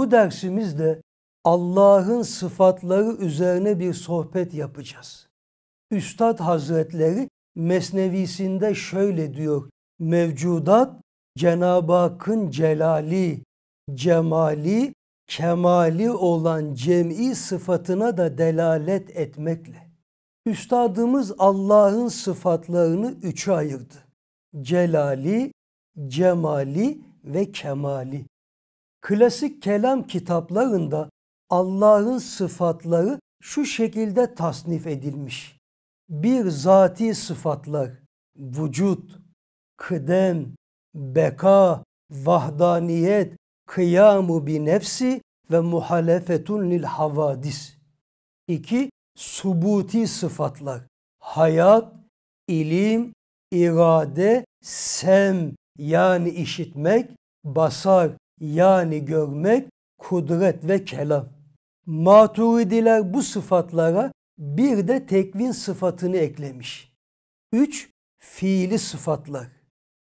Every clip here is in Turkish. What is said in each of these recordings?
bu dersimizde Allah'ın sıfatları üzerine bir sohbet yapacağız. Üstad Hazretleri Mesnevisinde şöyle diyor. Mevcudat Cenab-ı Hakk'ın celali, cemali, kemali olan cem'i sıfatına da delalet etmekle. Üstadımız Allah'ın sıfatlarını üçe ayırdı. Celali, cemali ve kemali klasik kelam kitaplarında Allah'ın sıfatları şu şekilde tasnif edilmiş. Bir zati sıfatlar, vücut, kıdem, beka, vahdaniyet, kıyamu bi nefsi ve muhalefetun lil havadis. İki, subuti sıfatlar, hayat, ilim, irade, sem yani işitmek, basar yani görmek, kudret ve kelam. Maturidiler bu sıfatlara bir de tekvin sıfatını eklemiş. 3. Fiili sıfatlar.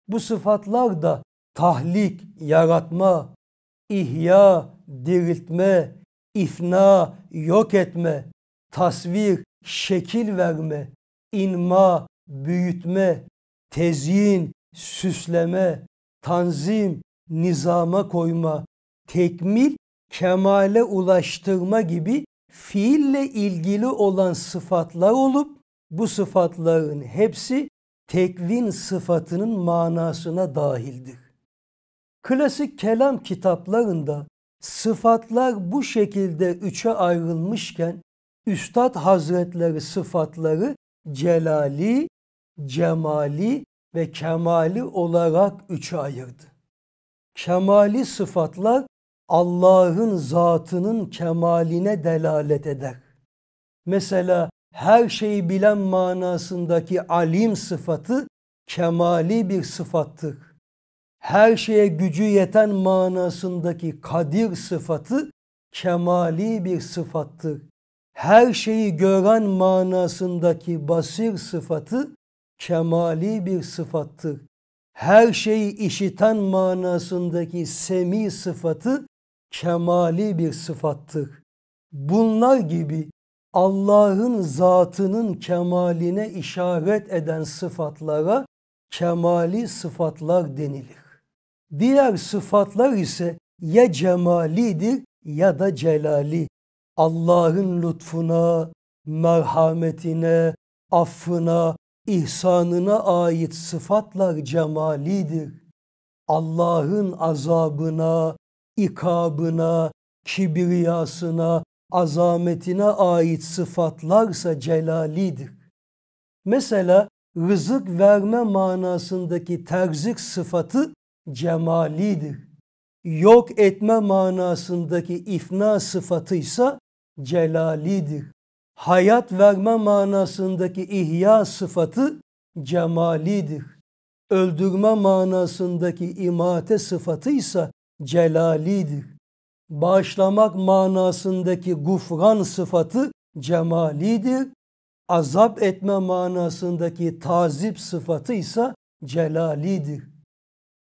Bu sıfatlar da tahlik, yaratma, ihya, diriltme, ifna, yok etme, tasvir, şekil verme, inma, büyütme, tezyin, süsleme, tanzim, nizama koyma, tekmil, kemale ulaştırma gibi fiille ilgili olan sıfatlar olup bu sıfatların hepsi tekvin sıfatının manasına dahildir. Klasik kelam kitaplarında sıfatlar bu şekilde üçe ayrılmışken Üstad Hazretleri sıfatları celali, cemali ve kemali olarak üçe ayırdı kemali sıfatlar Allah'ın zatının kemaline delalet eder. Mesela her şeyi bilen manasındaki alim sıfatı kemali bir sıfattır. Her şeye gücü yeten manasındaki kadir sıfatı kemali bir sıfattır. Her şeyi gören manasındaki basir sıfatı kemali bir sıfattır her şeyi işiten manasındaki semi sıfatı kemali bir sıfattır. Bunlar gibi Allah'ın zatının kemaline işaret eden sıfatlara kemali sıfatlar denilir. Diğer sıfatlar ise ya cemalidir ya da celali. Allah'ın lütfuna, merhametine, affına, ihsanına ait sıfatlar cemalidir. Allah'ın azabına, ikabına, kibriyasına, azametine ait sıfatlarsa celalidir. Mesela rızık verme manasındaki terzik sıfatı cemalidir. Yok etme manasındaki ifna sıfatı ise celalidir hayat verme manasındaki ihya sıfatı cemalidir. Öldürme manasındaki imate sıfatı ise celalidir. Bağışlamak manasındaki gufran sıfatı cemalidir. Azap etme manasındaki tazip sıfatı ise celalidir.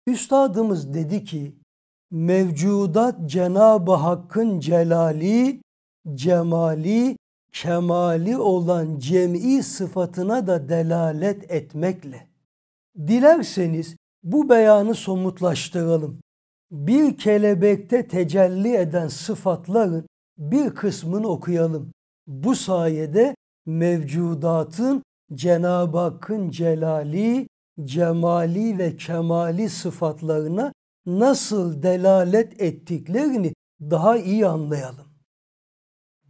Üstadımız dedi ki, mevcudat Cenab-ı Hakk'ın celali, cemali kemali olan cem'i sıfatına da delalet etmekle. Dilerseniz bu beyanı somutlaştıralım. Bir kelebekte tecelli eden sıfatların bir kısmını okuyalım. Bu sayede mevcudatın Cenab-ı Hakk'ın celali, cemali ve kemali sıfatlarına nasıl delalet ettiklerini daha iyi anlayalım.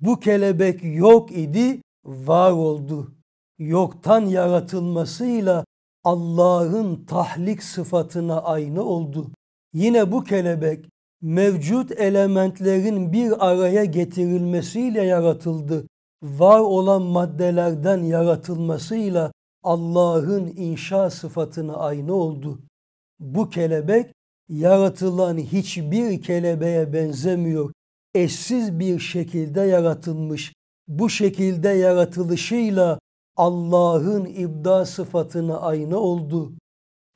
Bu kelebek yok idi, var oldu. Yoktan yaratılmasıyla Allah'ın tahlik sıfatına aynı oldu. Yine bu kelebek mevcut elementlerin bir araya getirilmesiyle yaratıldı. Var olan maddelerden yaratılmasıyla Allah'ın inşa sıfatına aynı oldu. Bu kelebek yaratılan hiçbir kelebeğe benzemiyor eşsiz bir şekilde yaratılmış. Bu şekilde yaratılışıyla Allah'ın ibda sıfatına aynı oldu.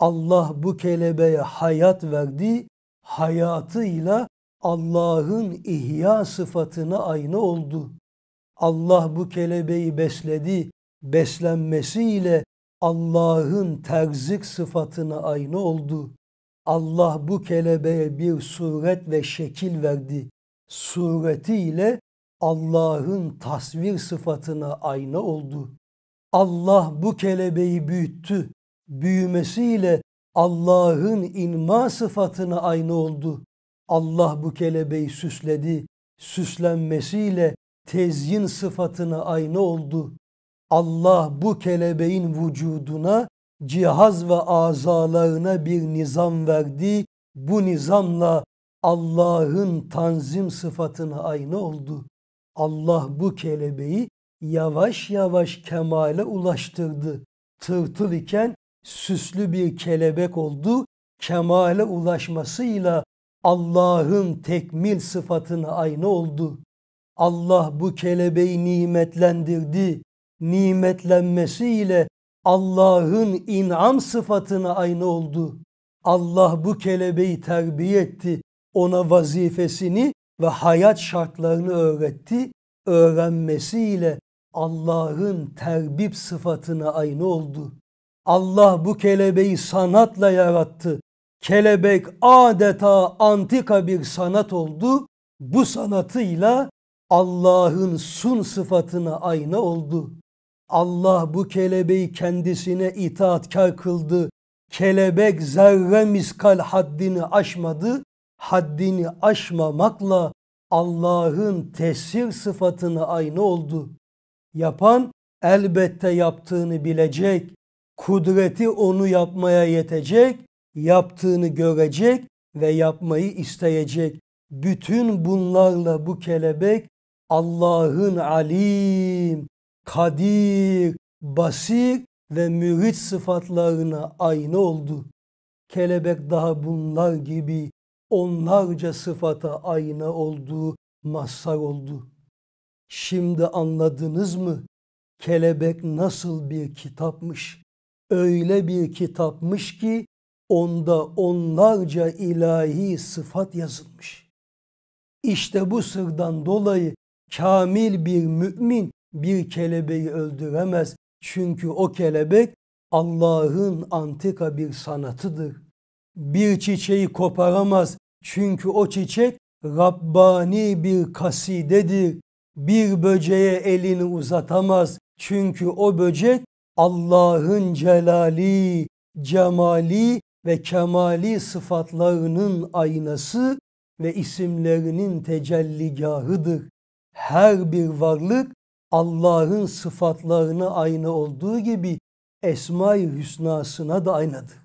Allah bu kelebeğe hayat verdi, hayatıyla Allah'ın ihya sıfatına aynı oldu. Allah bu kelebeği besledi, beslenmesiyle Allah'ın terzik sıfatına aynı oldu. Allah bu kelebeğe bir suret ve şekil verdi suretiyle Allah'ın tasvir sıfatına ayna oldu. Allah bu kelebeği büyüttü. Büyümesiyle Allah'ın inma sıfatına ayna oldu. Allah bu kelebeği süsledi. Süslenmesiyle tezyin sıfatına ayna oldu. Allah bu kelebeğin vücuduna, cihaz ve azalarına bir nizam verdi. Bu nizamla Allah'ın tanzim sıfatına aynı oldu. Allah bu kelebeği yavaş yavaş kemale ulaştırdı. Tırtıl iken süslü bir kelebek oldu. Kemale ulaşmasıyla Allah'ın tekmil sıfatına aynı oldu. Allah bu kelebeği nimetlendirdi. Nimetlenmesiyle Allah'ın inam sıfatına aynı oldu. Allah bu kelebeği terbiye etti ona vazifesini ve hayat şartlarını öğretti. Öğrenmesiyle Allah'ın terbip sıfatına aynı oldu. Allah bu kelebeği sanatla yarattı. Kelebek adeta antika bir sanat oldu. Bu sanatıyla Allah'ın sun sıfatına ayna oldu. Allah bu kelebeği kendisine itaatkar kıldı. Kelebek zerre miskal haddini aşmadı haddini aşmamakla Allah'ın tesir sıfatını aynı oldu. Yapan elbette yaptığını bilecek, kudreti onu yapmaya yetecek, yaptığını görecek ve yapmayı isteyecek. Bütün bunlarla bu kelebek Allah'ın alim, kadir, basir ve mürit sıfatlarına aynı oldu. Kelebek daha bunlar gibi onlarca sıfata ayna olduğu mazhar oldu. Şimdi anladınız mı? Kelebek nasıl bir kitapmış? Öyle bir kitapmış ki onda onlarca ilahi sıfat yazılmış. İşte bu sırdan dolayı kamil bir mümin bir kelebeği öldüremez. Çünkü o kelebek Allah'ın antika bir sanatıdır bir çiçeği koparamaz. Çünkü o çiçek Rabbani bir kasidedir. Bir böceğe elini uzatamaz. Çünkü o böcek Allah'ın celali, cemali ve kemali sıfatlarının aynası ve isimlerinin tecelligahıdır. Her bir varlık Allah'ın sıfatlarına ayna olduğu gibi Esma-i Hüsna'sına da aynadır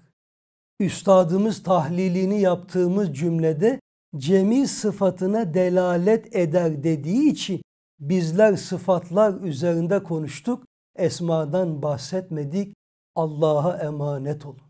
üstadımız tahlilini yaptığımız cümlede cemi sıfatına delalet eder dediği için bizler sıfatlar üzerinde konuştuk. Esmadan bahsetmedik. Allah'a emanet olun.